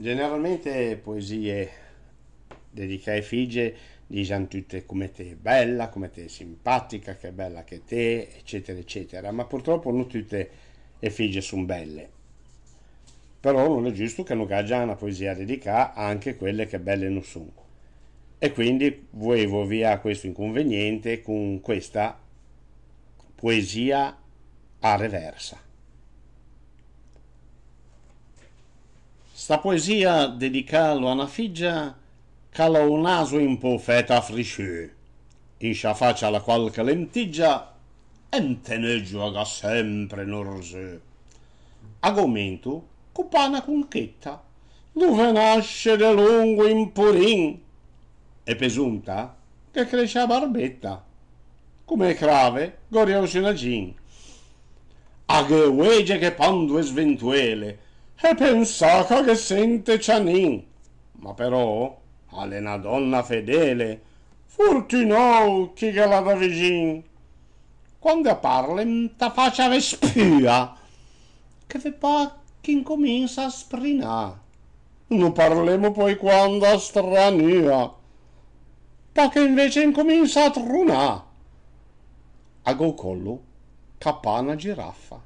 Generalmente poesie dedicate a Efige dicono tutte come te è bella, come te è simpatica, che bella che te, eccetera, eccetera, ma purtroppo non tutte Efige sono belle. Però non è giusto che non haggia una poesia dedicata anche a quelle che belle non sono. E quindi volevo via questo inconveniente con questa poesia a reversa. Sta poesia dedicata a una figlia che ha un naso in po' feta frisciù, in scia faccia la qualche lentiggia e un teneggio che sempre norsù. A gomento, cupana conchetta, dove nasce de lungo impurin, e pesunta che cresce a barbetta, come è crave goria usina gin. A che uege che pando e sventuele, e pensaca che sente cianin ma però all'ena donna fedele furtinò chi che la da vicin quando parlen ta faccia ve spia che ve pa che incomincia a sprinà non parlemo poi quando a strania pa che invece incomincia a trunà a gocollo capana giraffa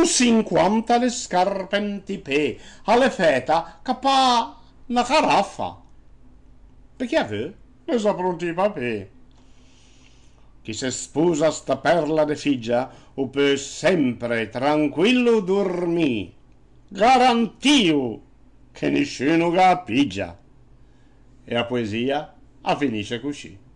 cinquanta le scarpe antipè, alle feta capà una caraffa. Perché aveva? Ne sa pronti i papè. Chi se sposa sta perla de figlia, o può sempre tranquillo dormì. Garantio che nessuno ga pigia. E la poesia a finisce così.